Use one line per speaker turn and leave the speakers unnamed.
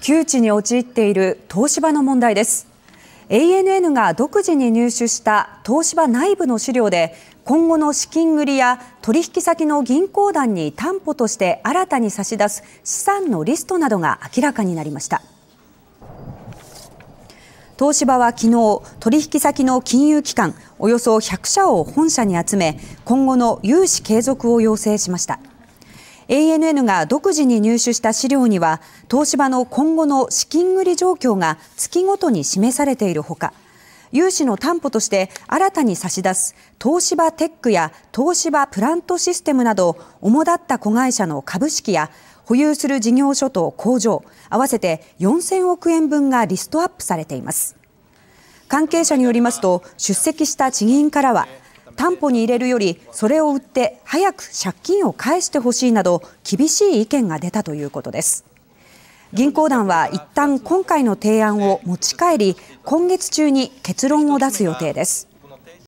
窮地に陥っている東芝の問題です ANN が独自に入手した東芝内部の資料で今後の資金繰りや取引先の銀行団に担保として新たに差し出す資産のリストなどが明らかになりました東芝は昨日取引先の金融機関およそ100社を本社に集め今後の融資継続を要請しました。ANN が独自に入手した資料には東芝の今後の資金繰り状況が月ごとに示されているほか融資の担保として新たに差し出す東芝テックや東芝プラントシステムなど主だった子会社の株式や保有する事業所と工場合わせて4000億円分がリストアップされています関係者によりますと出席した地銀からは担保に入れるよりそれを売って早く借金を返してほしいなど厳しい意見が出たということです銀行団は一旦今回の提案を持ち帰り今月中に結論を出す予定です